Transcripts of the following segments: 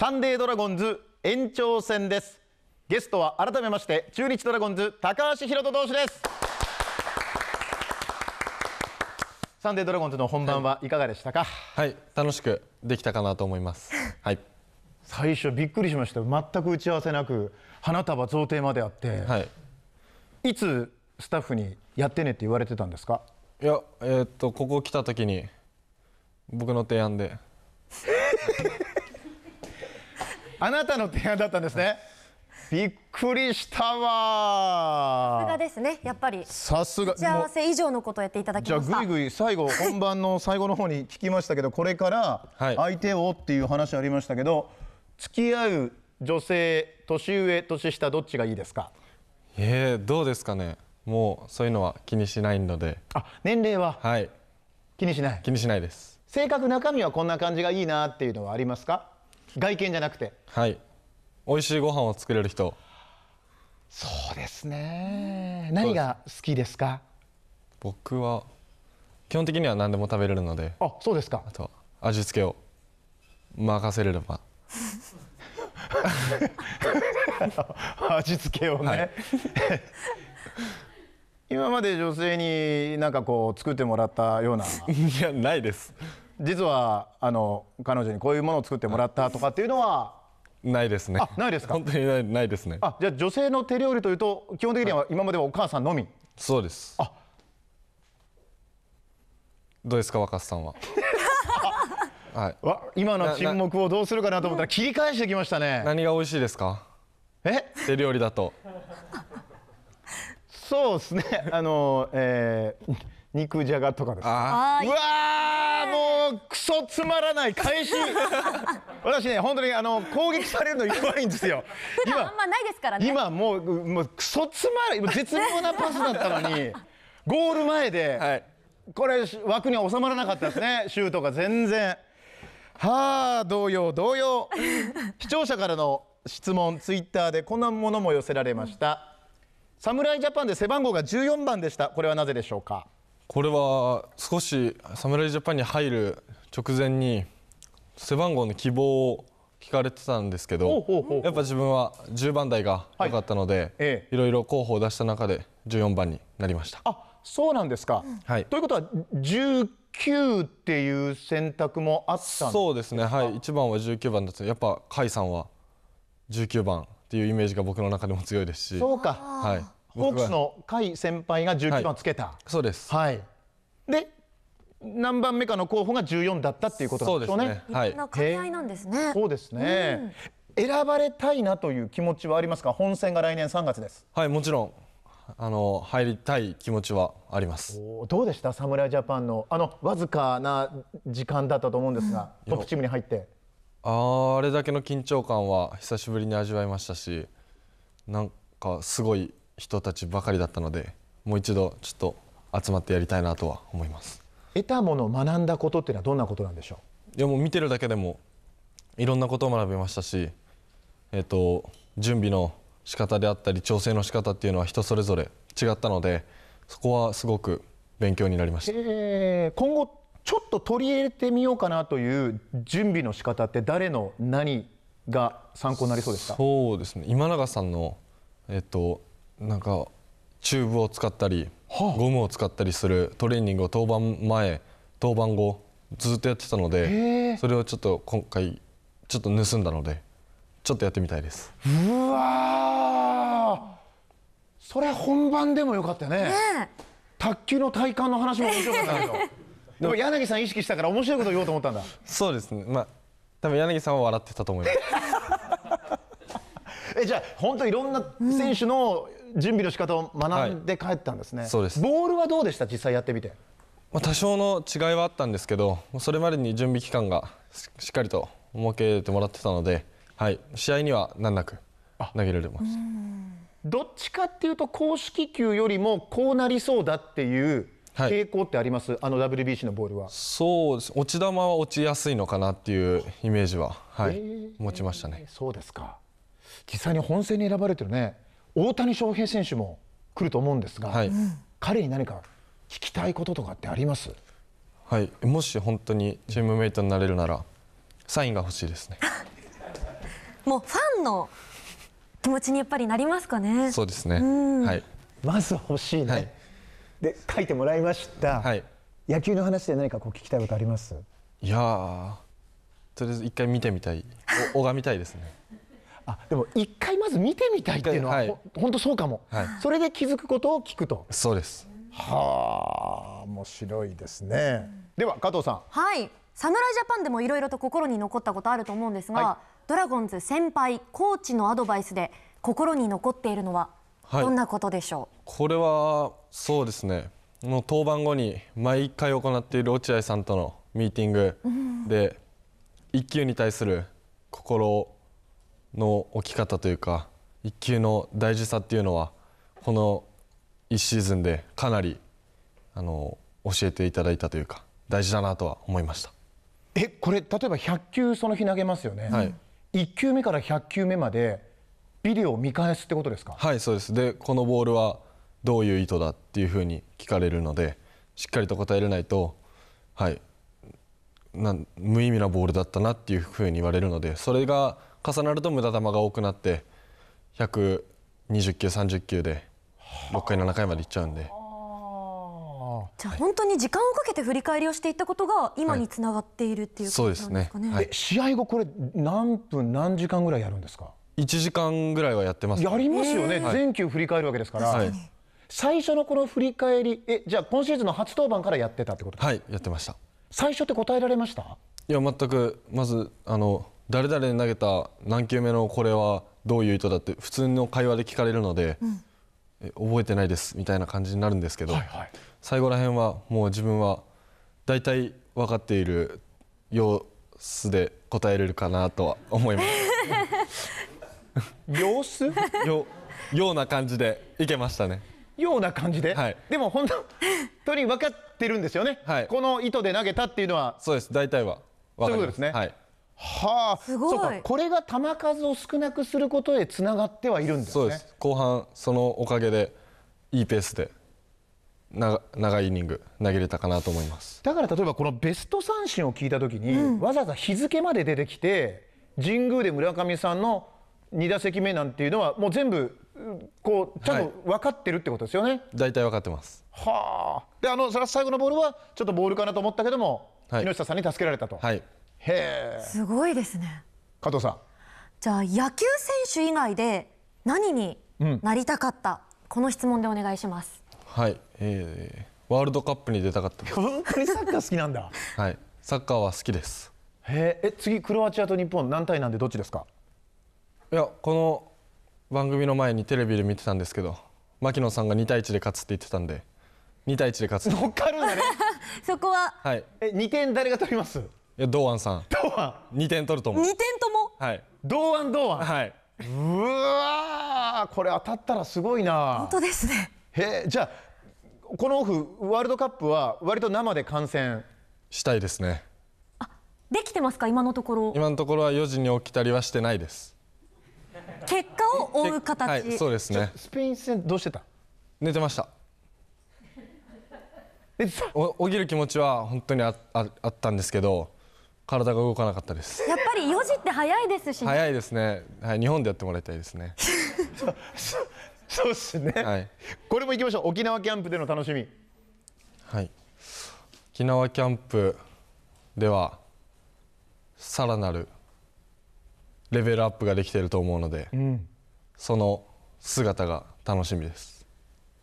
サンデードラゴンズ延長戦ですゲストは改めまして中日ドラゴンズ高橋宏斗投手ですサンデードラゴンズの本番はいかがでしたか、はい、はい、楽しくできたかなと思います はい最初びっくりしました全く打ち合わせなく花束贈呈まであって、はい、いつスタッフにやってねって言われてたんですかいやえー、っとここ来た時に僕の提案であなたの提案だったんですね。びっくりしたわさすがですねやっぱりさすが打ち合わせ以上のことをやっていただきましたじゃあぐいぐい最後本番の最後の方に聞きましたけど これから相手をっていう話ありましたけど付き合う女性年上年下どっちがいいですかえー、どうですかねもうそういうのは気にしないのであ年齢ははい気にしない気にしないです性格中身はこんな感じがいいなっていうのはありますか外見じゃなくてはい美味しいご飯を作れる人そうですね何が好きですか僕は基本的には何でも食べれるのであそうですかあと味付けを任せれれば味付けをね、はい、今まで女性になんかこう作ってもらったようないやないです実はあの彼女にこういうものを作ってもらったとかっていうのはないですねあないですか本当にないないですねあじゃあ女性の手料理というと基本的には今まではお母さんのみ、そうですあどうですか若狭さんは はいわ今の沈黙をどうするかなと思ったら切り返してきましたね何が美味しいですかえ手料理だとそうですねあの、えー、肉じゃがとかですああうわもうクソつまらない返し 私ね本当にあの攻撃されるの弱いんですよ普段あんまないですからね今もうもうクソつまらない絶妙なパスだったのに ゴール前で、はい、これ枠には収まらなかったですねシュートが全然はあ同様同様視聴者からの質問ツイッターでこんなものも寄せられました、うん、侍ジャパンで背番号が14番でしたこれはなぜでしょうかこれは少し侍ジャパンに入る直前に背番号の希望を聞かれてたんですけどやっぱ自分は10番台が良かったので、はいろいろ候補を出した中で14番になりましたあそうなんですか、はい、ということは19っていう選択もあったそうですねはい1番は19番だったやっぱ甲斐さんは19番っていうイメージが僕の中でも強いですしそうかはいホークスの甲斐先輩が19番つけた、はい、そうです、はい、で何番目かの候補が14だったっていうことなんでしょうね。そうですね、はい、なんですね、そうですね、うん、選ばれたいなという気持ちはありますか本戦が来年3月ですはいもちろんあの入りたい気持ちはありますどうでした侍ジャパンのあのわずかな時間だったと思うんですが、うん、トップチームに入ってああれだけの緊張感は久しぶりに味わいましたしなんかすごい人たちばかりだったのでもう一度ちょっと集まってやりたいなとは思います得たもの学んだことっていうのはどんなことなんでしょういやもう見てるだけでもいろんなことを学びましたし、えーと、準備の仕方であったり調整の仕方っていうのは人それぞれ違ったのでそこはすごく勉強になりました、えー、今後ちょっと取り入れてみようかなという準備の仕方って誰の何が参考になりそうですかそうですね今永さんの、えーとなんかチューブを使ったりゴムを使ったりするトレーニングを登板前当番後ずっとやってたのでそれをちょっと今回ちょっと盗んだのでちょっとやってみたいですうわそれ本番でもよかったね卓球の体幹の話も面白かったけど でも柳さん意識したから面白いこと言おうと思ったんだそうですねまあ多分柳さんは笑ってたと思います えじゃあ本当いろんな選手の準備の仕方を学んで帰ったんですね、はい、そうですボールはどうでした実際やってみて、まあ、多少の違いはあったんですけどそれまでに準備期間がしっかりと設けてもらってたので、はい、試合には難なく投げられますどっちかっていうと公式球よりもこうなりそうだっていうはい、傾向ってあります、あの WBC のボールはそうです落ち球は落ちやすいのかなっていうイメージは、はい、えー、持ちましたねそうですか実際に本戦に選ばれてるね大谷翔平選手も来ると思うんですが、はい、彼に何か聞きたいこととかってありますはいもし本当にチームメイトになれるならサインが欲しいですね もうファンの気持ちにやっぱりなりますかねそうですね、はいまず欲しいね、はい、で書いてもらいました、はい、野球の話で何かこう聞きたいことありますいやとりあえず一回見てみたい拝みたいですねあでも一回まず見てみたいっていうのは、はい、本当そうかも、はい、それで気づくことを聞くとそうですはあ面白いですね、では加藤さんはい侍ジャパンでもいろいろと心に残ったことあると思うんですが、はい、ドラゴンズ先輩コーチのアドバイスで心に残っているのはどんなことでしょう、これはそうですねもう登板後に毎回行っている落合さんとのミーティングで、うん、1球に対する心の置き方というか1球の大事さっていうのはこの1シーズンでかなりあの教えていただいたというか大事だなとは思いましたえこれ例えば100球その日投げますよね、はい、1球目から100球目までビデオを見返すってことですかはいそうですでこのボールはどういう意図だっていうふうに聞かれるのでしっかりと答えれないとはいな無意味なボールだったなっていうふうに言われるのでそれが重なると無駄球が多くなって120球30球で6回7回までいっちゃうんで。じゃあ本当に時間をかけて振り返りをしていったことが今につながっているっていうことですかね。はい、試合後これ何分何時間ぐらいやるんですか。一時間ぐらいはやってます、やりますよね。全球振り返るわけですから。はい、最初のこの振り返り、え、じゃあ今シーズンの初登板からやってたってこと。はい、やってました。最初って答えられました。いや、全く、まず、あの。誰々に投げた何球目のこれはどういう意図だって普通の会話で聞かれるので、え覚えてないですみたいな感じになるんですけど、最後ら辺はもう自分は大体分かっている様子で答えれるかなとは思います。様子よような感じでいけましたね。ような感じで、はい、でも本当とに分かってるんですよね、はい、この意図で投げたっていうのはそうです大体はそういうことですね、はい、はあ、そうかこれが球数を少なくすることでつながってはいるんですねそうです後半そのおかげでいいペースで長長いイニング投げれたかなと思いますだから例えばこのベスト三振を聞いた時に、うん、わざわざ日付まで出てきて神宮で村上さんの2打席目なんていうのはもう全部こうちゃんと分かってるってことですよね、はい、大体分かってますはあであの最後のボールはちょっとボールかなと思ったけども、はい、木下さんに助けられたとはいへえ。すごいですね。加藤さん。じゃあ野球選手以外で何になりたかった、うん、この質問でお願いします。はい、えー、ワールドカップに出たかった本当にサッカー好きなんだ。はい、サッカーは好きです。へえ、次クロアチアと日本何対何でどっちですか。いや、この番組の前にテレビで見てたんですけど、牧野さんが2対1で勝つって言ってたんで、2対1で勝つ。乗っかるんだね。そこは。はい。え、2点誰が取ります？いや堂安さん堂安2点取ると思う2点ともはい堂安堂安はいうわこれ当たったらすごいな本当ですねへえじゃあこのオフワールドカップは割と生で観戦したいですねあできてますか今のところ今のところは4時に起きたりはしてないです結果を追う形、はい、そうですねスペイン戦どうしてた寝てました寝てた起きる気持ちは本当にあああったんですけど体が動かなかったですやっぱり4時って早いですし、ね、早いですねはい日本でやってもらいたいですねそうですね、はい、これも行きましょう沖縄キャンプでの楽しみはい沖縄キャンプではさらなるレベルアップができていると思うので、うん、その姿が楽しみです、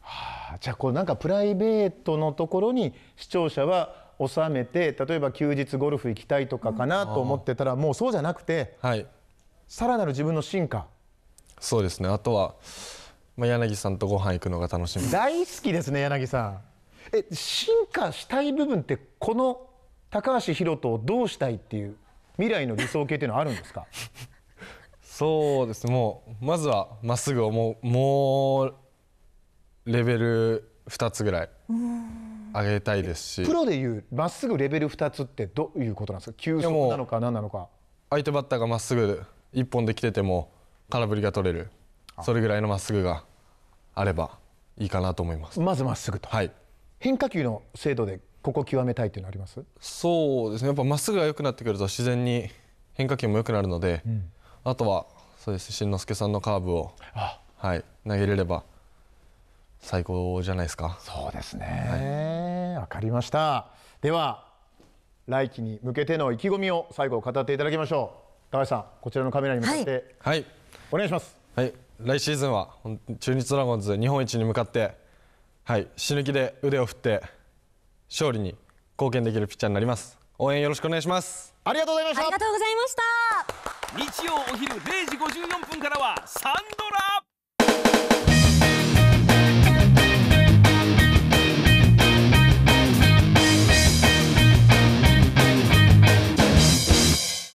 はあ、じゃあこうなんかプライベートのところに視聴者は収めて例えば休日ゴルフ行きたいとかかなと思ってたら、もうそうじゃなくて、はい、さらなる自分の進化そうですねあとは、まあ、柳さんとご飯行くのが楽しみ大好きですね柳さんえ進化したい部分ってこの高橋宏斗をどうしたいっていう未来の理想形っていうのはあるんですか そうですもうまずはまっすぐをもうもうレベル2つぐらい。うん上げたいですしプロでいうまっすぐレベル2つってどういうことなんですか球速なのか何なのか相手バッターがまっすぐ1本できてても空振りが取れるそれぐらいのまっすぐがあればいいかなと思いますまずまっすぐと、はい、変化球の精度でここ極めたいっていうのありますそうですねやっぱまっすぐが良くなってくると自然に変化球も良くなるので、うん、あとはそうですしんのすけさんのカーブをはい、投げれれば最高じゃないですかそうですねわ、はい、かりましたでは来季に向けての意気込みを最後語っていただきましょう高橋さんこちらのカメラに向かってはい、はい、お願いしますはい来シーズンは中日ドラゴンズ日本一に向かってはい死ぬ気で腕を振って勝利に貢献できるピッチャーになります応援よろしくお願いしますありがとうございましたありがとうございました日曜お昼0時54分からはサンドラ